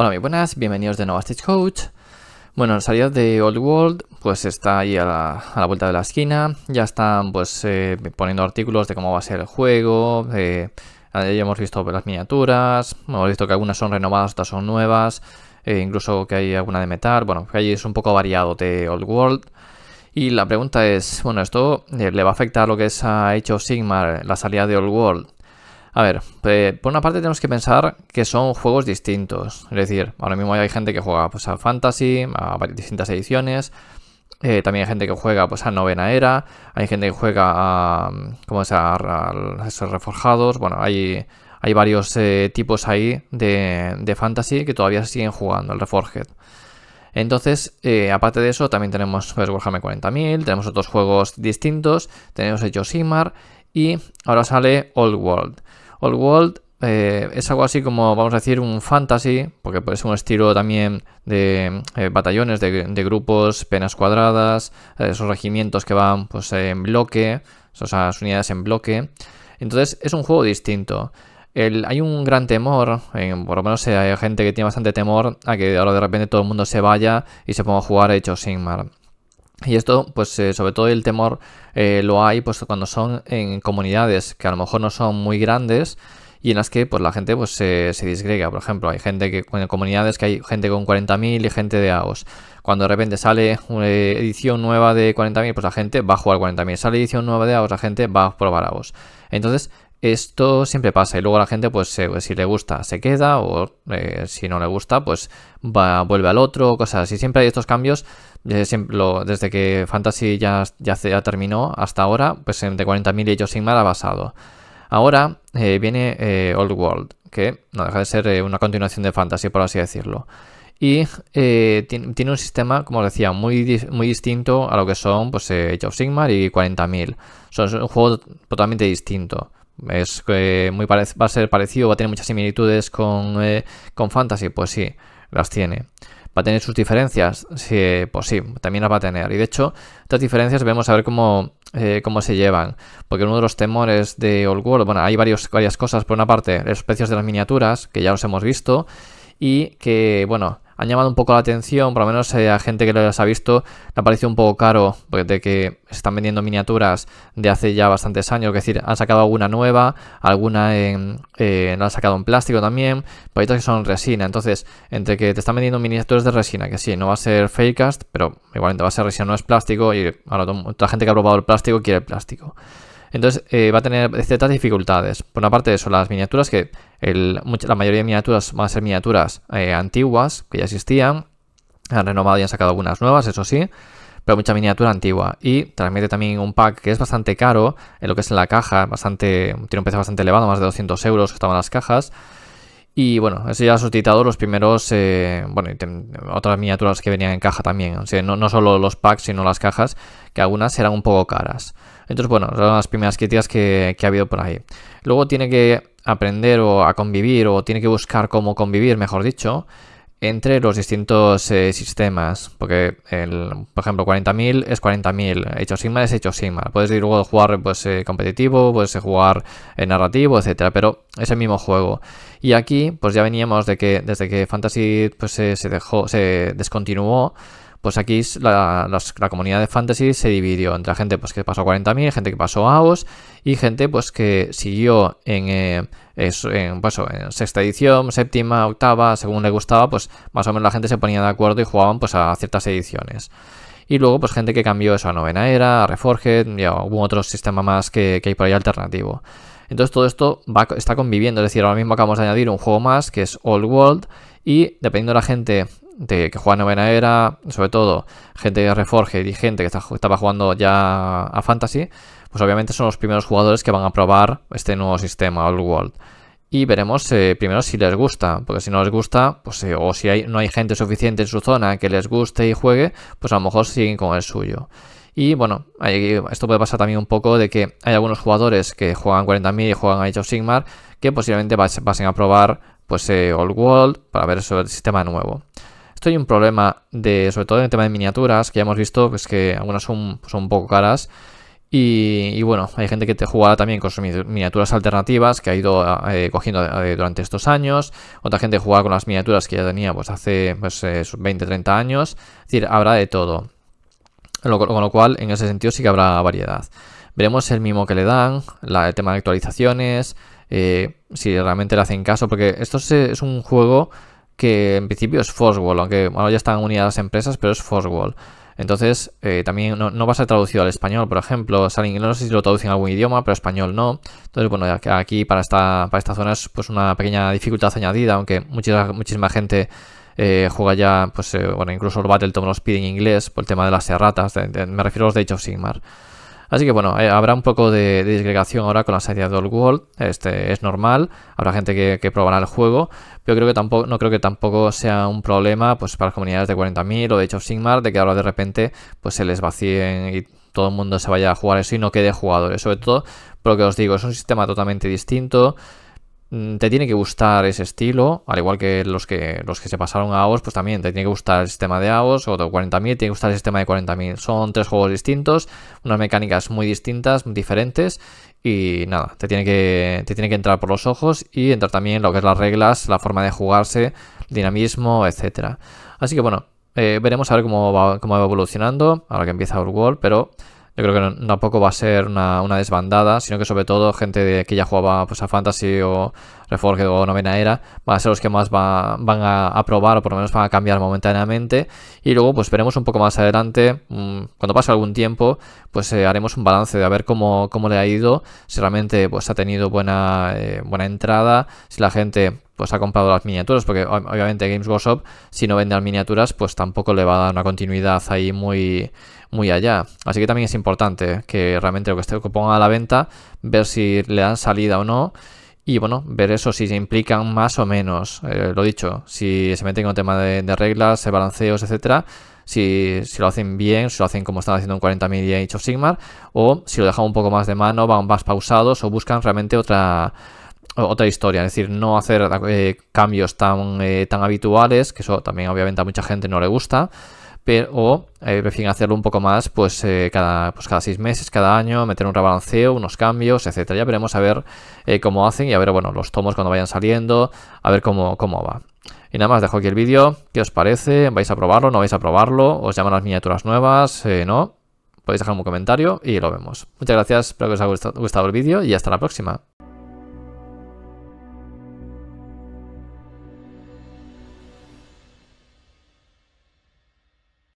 Hola, muy buenas, bienvenidos de nuevo a Coach. Bueno, la salida de Old World, pues está ahí a la, vuelta de la esquina. Ya están pues eh, poniendo artículos de cómo va a ser el juego. Eh, ya hemos visto las miniaturas, hemos visto que algunas son renovadas, otras son nuevas. Eh, incluso que hay alguna de metal. Bueno, que ahí es un poco variado de Old World. Y la pregunta es, bueno, ¿esto le va a afectar lo que es, ha hecho Sigmar, la salida de Old World? A ver, por una parte tenemos que pensar que son juegos distintos. Es decir, ahora mismo hay gente que juega pues, a Fantasy, a distintas ediciones. Eh, también hay gente que juega pues, a Novena Era. Hay gente que juega a, ¿cómo es? a, esos reforjados. Bueno, hay, hay varios eh, tipos ahí de, Fantasy que todavía siguen jugando, el Reforged. Entonces, eh, aparte de eso, también tenemos Warhammer 40.000, tenemos otros juegos distintos, tenemos hecho Simar y ahora sale Old World. Old World eh, es algo así como, vamos a decir, un fantasy, porque es un estilo también de eh, batallones, de, grupos, penas cuadradas, eh, esos regimientos que van pues, en bloque, esas unidades en bloque. Entonces es un juego distinto. hay un gran temor, por lo menos hay gente que tiene bastante temor a que ahora de repente todo el mundo se vaya y se ponga a jugar Hecho sin y esto, pues eh, sobre todo el temor eh, lo hay pues, cuando son en comunidades que a lo mejor no son muy grandes y en las que pues, la gente pues, se, disgrega. Por ejemplo, hay gente que en comunidades que hay gente con 40.000 y gente de AOS. Cuando de repente sale una edición nueva de 40.000, pues la gente va a jugar 40.000. Sale edición nueva de AOS, la gente va a probar AOS. Entonces, esto siempre pasa y luego la gente, pues, pues si le gusta, se queda o eh, si no le gusta, pues va, vuelve al otro, cosas así. Siempre hay estos cambios, eh, desde que Fantasy ya, ya, terminó hasta ahora, pues entre 40.000 y of Sigmar ha basado. Ahora eh, viene Old World, que no deja de ser una continuación de Fantasy, por así decirlo. Y tiene un sistema, como os decía, muy, muy distinto a lo que son pues, Age of Sigmar y 40.000. Son, un juego totalmente distinto. Es muy va a ser parecido, va a tener muchas similitudes con, eh, con Fantasy, pues sí, las tiene. ¿Va a tener sus diferencias? Sí, pues sí, también las va a tener. Y de hecho, estas diferencias vemos a ver cómo, eh, cómo se llevan. Porque uno de los temores de Old World, bueno, hay varios, varias cosas. Por una parte, los precios de las miniaturas, que ya los hemos visto. Y que, bueno, han llamado un poco la atención, por lo menos eh, a gente que las ha visto, le ha parecido un poco caro, porque de que se están vendiendo miniaturas de hace ya bastantes años, es decir, han sacado alguna nueva, alguna en, la eh, han sacado en plástico también, proyectos que son resina, entonces, entre que te están vendiendo miniaturas de resina, que sí, no va a ser fake cast, pero igualmente va a ser resina, no es plástico, y ahora toda la gente que ha probado el plástico quiere el plástico. Entonces eh, va a tener ciertas dificultades. Por una parte son las miniaturas, que la mayoría de miniaturas van a ser miniaturas eh, antiguas, que ya existían. Han renovado y han sacado algunas nuevas, eso sí pero mucha miniatura antigua. Y transmite también un pack que es bastante caro en lo que es en la caja, bastante, tiene un precio bastante elevado, más de 200 euros que estaban las cajas. Y bueno, eso ya ha suscitado los primeros, eh, bueno, otras miniaturas que venían en caja también. O sea, no, solo los packs, sino las cajas, que algunas eran un poco caras. Entonces, bueno, son las primeras críticas que, que ha habido por ahí. Luego tiene que aprender o a convivir, o tiene que buscar cómo convivir, mejor dicho, entre los distintos eh, sistemas, porque el, por ejemplo 40.000 es 40.000, hecho sigma es hecho sigma, puedes luego jugar pues, eh, competitivo, puedes jugar eh, narrativo, etcétera, pero es el mismo juego. Y aquí pues ya veníamos de que desde que Fantasy pues, se dejó, se descontinuó, pues aquí la, comunidad de Fantasy se dividió entre gente pues, que pasó 40.000, gente que pasó AOS y gente pues, que siguió eh, pues, en, sexta edición, séptima, octava, según le gustaba, pues más o menos la gente se ponía de acuerdo y jugaban pues, a ciertas ediciones. Y luego, pues gente que cambió eso a novena era, a Reforged y a algún otro sistema más que, hay por ahí alternativo. Entonces todo esto está conviviendo, es decir, ahora mismo acabamos de añadir un juego más que es Old World y dependiendo de la gente de que juega Novena Era, sobre todo gente de Reforge y gente que estaba jugando ya a Fantasy, pues obviamente son los primeros jugadores que van a probar este nuevo sistema, Old World. Y veremos eh, primero si les gusta, porque si no les gusta, pues eh, o si no hay gente suficiente en su zona que les guste y juegue, pues a lo mejor siguen con el suyo. Y bueno, esto puede pasar también un poco de que hay algunos jugadores que juegan 40.000 y juegan a Age of Sigmar que posiblemente pasen a probar pues eh, Old World para ver sobre el sistema nuevo. Esto hay un problema de, sobre todo en el tema de miniaturas, que ya hemos visto pues, que algunas son, pues, son un poco caras. Y, bueno, hay gente que te jugará también con sus miniaturas alternativas que ha ido eh, cogiendo eh, durante estos años. Otra gente jugará con las miniaturas que ya tenía pues hace 20, pues, 30 eh, años. Es decir, habrá de todo. con lo cual, en ese sentido sí que habrá variedad. Veremos el mimo que le dan, el tema de actualizaciones, si realmente le hacen caso, porque esto es un juego que en principio es Foswell, aunque ya están unidas las empresas, pero es Foswell. Entonces, eh, también no, va a ser traducido al español, por ejemplo. inglés, no sé si lo traducen a algún idioma, pero español no. Entonces, bueno, aquí para esta, para esta zona es pues una pequeña dificultad añadida, aunque muchísima, muchísima gente eh, juega ya, pues eh, bueno, incluso el Battle los pide en inglés por el tema de las serratas, me refiero a los de Age of Sigmar. Así que bueno, eh, habrá un poco de, de, disgregación ahora con la salida de Old World. Este, es normal, habrá gente que, probará el juego, pero creo que tampoco, no creo que tampoco sea un problema pues, para las comunidades de 40.000 o de hecho Sigmar, de que ahora de repente pues, se les vacíen y todo el mundo se vaya a jugar eso y no quede jugadores. Sobre todo, por lo que os digo, es un sistema totalmente distinto. Mm, te tiene que gustar ese estilo, al igual que los que, los que se pasaron a AOS, pues también te tiene que gustar el sistema de AOS o de 40.000, tiene que gustar el sistema de 40.000. Son tres juegos distintos, unas mecánicas muy distintas, diferentes y nada, te tiene que, tiene que entrar por los ojos y entrar también lo que es las reglas, la forma de jugarse, dinamismo, etcétera. Así que bueno, eh, veremos a ver cómo va, cómo va evolucionando ahora que empieza World, pero yo creo que no, tampoco va a ser una, desbandada, sino que sobre todo gente que ya jugaba pues, a Fantasy o Reforged o Novena Era van a ser los que más van a, probar o por lo menos van a cambiar momentáneamente. Y luego pues veremos un poco más adelante, mm, cuando pase algún tiempo, pues eh, haremos un balance de a ver cómo, le ha ido, si realmente pues, ha tenido buena, eh, buena entrada, si la gente pues ha comprado las miniaturas, porque obviamente Games Workshop, si no vende las miniaturas, pues tampoco le va a dar una continuidad ahí muy, muy allá. Así que también es importante que realmente lo que, esté, que ponga a la venta, ver si le dan salida o no. Y bueno, ver eso si se implican más o menos. Eh, lo dicho, si se meten con tema de, reglas, de balanceos, etcétera, si, si, lo hacen bien, si lo hacen como están haciendo en 40.000 y Age of Sigmar, o si lo dejan un poco más de mano, van más pausados o buscan realmente otra, otra historia, es decir, no hacer eh, cambios tan, eh, tan habituales, que eso también obviamente a mucha gente no le gusta, pero o, prefieren eh, hacerlo un poco más pues, cada, pues cada seis meses, cada año, meter un rebalanceo, unos cambios, etcétera. Ya veremos a ver cómo hacen y a ver bueno, los tomos cuando vayan saliendo, a ver cómo, cómo va. Y nada más, dejo aquí el vídeo. ¿Qué os parece? ¿Vais a probarlo? ¿No vais a probarlo? ¿Os llaman las miniaturas nuevas? ¿No? Podéis dejar un comentario y lo vemos. Muchas gracias, espero que os haya gustado el vídeo y hasta la próxima.